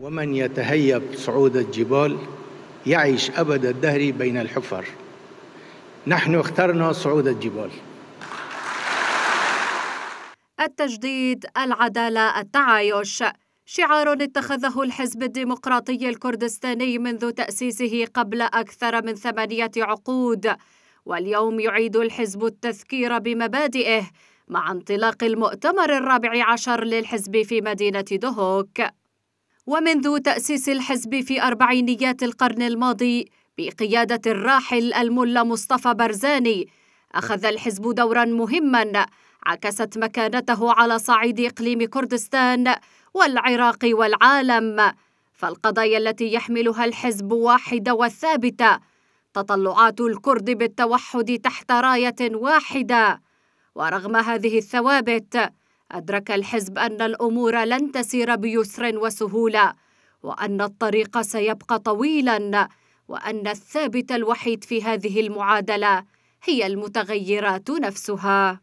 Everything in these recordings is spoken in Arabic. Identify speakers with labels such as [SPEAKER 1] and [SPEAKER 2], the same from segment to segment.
[SPEAKER 1] ومن يتهيب صعود الجبال يعيش أبد الدهر بين الحفر نحن اخترنا صعود الجبال التجديد العدالة التعايش شعار اتخذه الحزب الديمقراطي الكردستاني منذ تأسيسه قبل أكثر من ثمانية عقود واليوم يعيد الحزب التذكير بمبادئه مع انطلاق المؤتمر الرابع عشر للحزب في مدينة دهوك ومنذ تأسيس الحزب في أربعينيات القرن الماضي بقيادة الراحل الملا مصطفى برزاني أخذ الحزب دورا مهما عكست مكانته على صعيد إقليم كردستان والعراق والعالم فالقضايا التي يحملها الحزب واحدة وثابتة تطلعات الكرد بالتوحد تحت راية واحدة ورغم هذه الثوابت أدرك الحزب أن الأمور لن تسير بيسر وسهولة وأن الطريق سيبقى طويلا وأن الثابت الوحيد في هذه المعادلة هي المتغيرات نفسها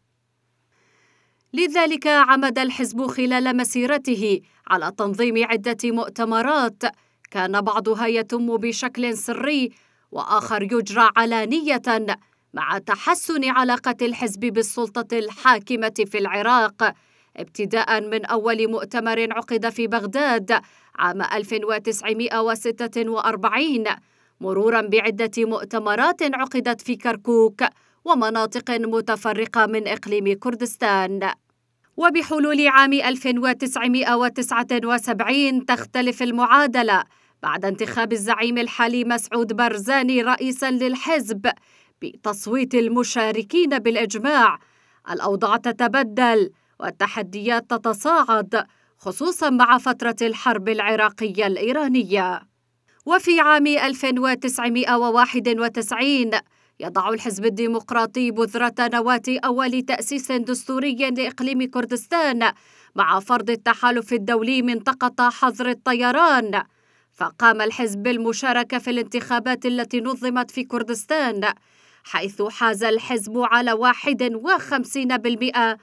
[SPEAKER 1] لذلك عمد الحزب خلال مسيرته على تنظيم عدة مؤتمرات كان بعضها يتم بشكل سري وآخر يجرى علانية مع تحسن علاقة الحزب بالسلطة الحاكمة في العراق ابتداء من أول مؤتمر عقد في بغداد عام 1946 مرورا بعدة مؤتمرات عقدت في كركوك ومناطق متفرقة من إقليم كردستان وبحلول عام 1979 تختلف المعادلة بعد انتخاب الزعيم الحالي مسعود برزاني رئيسا للحزب بتصويت المشاركين بالإجماع الأوضاع تتبدل والتحديات تتصاعد خصوصا مع فترة الحرب العراقية الإيرانية وفي عام 1991 يضع الحزب الديمقراطي بذرة نواة أول تأسيس دستوري لإقليم كردستان مع فرض التحالف الدولي منطقة حظر الطيران فقام الحزب بالمشاركة في الانتخابات التي نظمت في كردستان حيث حاز الحزب على 51%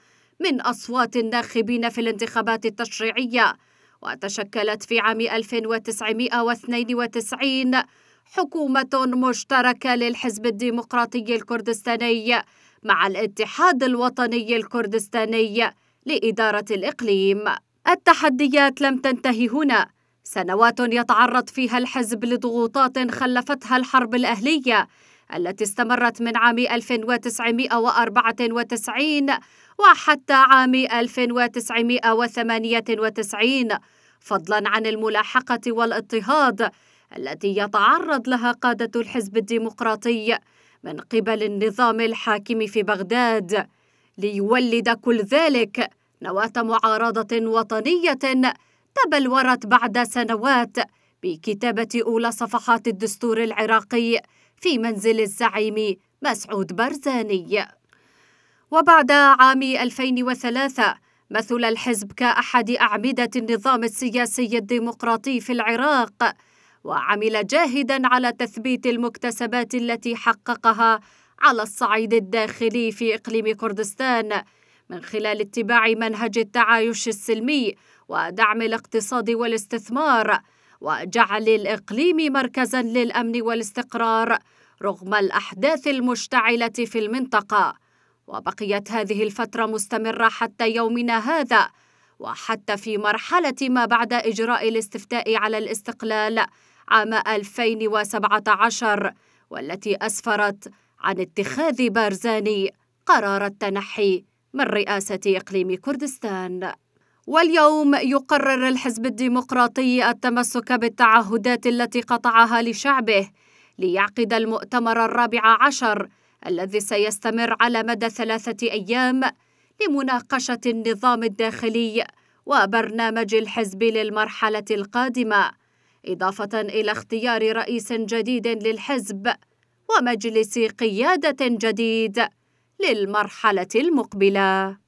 [SPEAKER 1] من أصوات الناخبين في الانتخابات التشريعية وتشكلت في عام 1992 حكومة مشتركة للحزب الديمقراطي الكردستاني مع الاتحاد الوطني الكردستاني لإدارة الإقليم. التحديات لم تنتهي هنا، سنوات يتعرض فيها الحزب لضغوطات خلفتها الحرب الأهلية التي استمرت من عام 1994 وحتى عام 1998 فضلا عن الملاحقة والاضطهاد التي يتعرض لها قادة الحزب الديمقراطي من قبل النظام الحاكم في بغداد ليولد كل ذلك نواة معارضة وطنية تبلورت بعد سنوات بكتابة أولى صفحات الدستور العراقي في منزل الزعيم مسعود برزاني وبعد عام 2003 مثل الحزب كأحد أعمدة النظام السياسي الديمقراطي في العراق وعمل جاهدا على تثبيت المكتسبات التي حققها على الصعيد الداخلي في إقليم كردستان من خلال اتباع منهج التعايش السلمي ودعم الاقتصاد والاستثمار وجعل الإقليم مركزا للأمن والاستقرار رغم الأحداث المشتعلة في المنطقة وبقيت هذه الفترة مستمرة حتى يومنا هذا وحتى في مرحلة ما بعد إجراء الاستفتاء على الاستقلال عام 2017 والتي أسفرت عن اتخاذ بارزاني قرار التنحي من رئاسة إقليم كردستان واليوم يقرر الحزب الديمقراطي التمسك بالتعهدات التي قطعها لشعبه ليعقد المؤتمر الرابع عشر الذي سيستمر على مدى ثلاثة أيام لمناقشة النظام الداخلي وبرنامج الحزب للمرحلة القادمة إضافة إلى اختيار رئيس جديد للحزب ومجلس قيادة جديد للمرحلة المقبلة